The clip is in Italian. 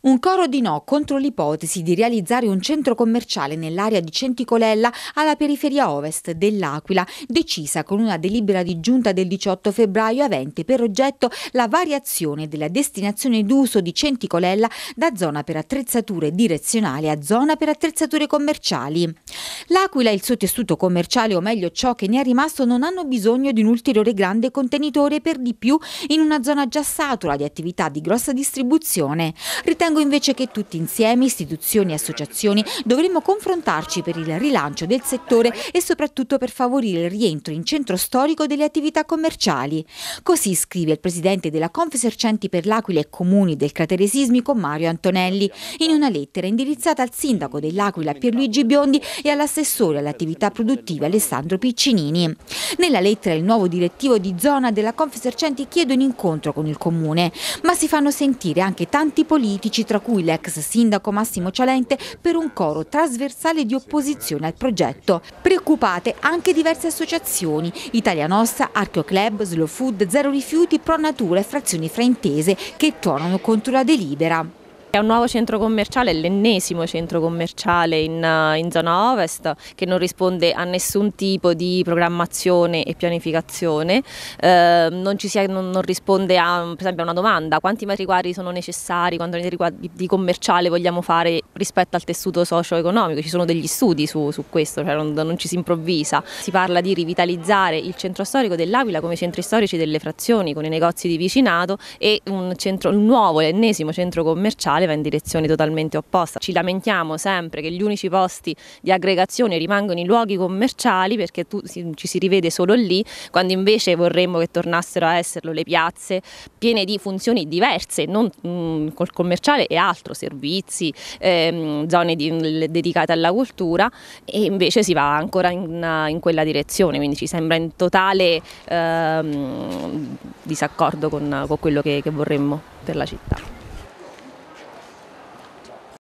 Un coro di no contro l'ipotesi di realizzare un centro commerciale nell'area di Centicolella alla periferia ovest dell'Aquila, decisa con una delibera di giunta del 18 febbraio avente per oggetto la variazione della destinazione d'uso di Centicolella da zona per attrezzature direzionali a zona per attrezzature commerciali. L'Aquila e il suo tessuto commerciale, o meglio ciò che ne è rimasto, non hanno bisogno di un ulteriore grande contenitore per di più in una zona già satura di attività di grossa distribuzione. Ritengo Ritengo invece che tutti insieme, istituzioni e associazioni, dovremmo confrontarci per il rilancio del settore e soprattutto per favorire il rientro in centro storico delle attività commerciali. Così scrive il presidente della Confesercenti per l'Aquila e Comuni del cratere sismico Mario Antonelli in una lettera indirizzata al sindaco dell'Aquila Pierluigi Biondi e all'assessore all'attività produttiva Alessandro Piccinini. Nella lettera il nuovo direttivo di zona della Confesercenti chiede un incontro con il comune, ma si fanno sentire anche tanti politici politici, tra cui l'ex sindaco Massimo Cialente, per un coro trasversale di opposizione al progetto. Preoccupate anche diverse associazioni, Italia Nossa, Archeo Club, Slow Food, Zero Rifiuti, Pro Natura e Frazioni Fraintese, che tornano contro la delibera. È un nuovo centro commerciale, l'ennesimo centro commerciale in, eh, in, zona ovest che non risponde a nessun tipo di programmazione e pianificazione, eh, non, sia, non, non, risponde a, per esempio, a una domanda, quanti quadri sono necessari, quanto matriquari di commerciale vogliamo fare rispetto al tessuto socio-economico, ci sono degli studi su, su questo, cioè non, non, ci si improvvisa. Si parla di rivitalizzare il centro storico dell'Aquila come centri storici delle frazioni con i negozi di vicinato e un, centro, un nuovo, l'ennesimo centro commerciale centrale va in direzione totalmente opposta. Ci lamentiamo sempre che gli unici posti di aggregazione rimangono i luoghi commerciali perché tu, si, ci si rivede solo lì, quando invece vorremmo che tornassero a esserlo le piazze piene di funzioni diverse, non mh, mm, col commerciale e altro, servizi, ehm, zone di, dedicate alla cultura e invece si va ancora in, in quella direzione, quindi ci sembra in totale ehm, disaccordo con, con quello che, che vorremmo per la città.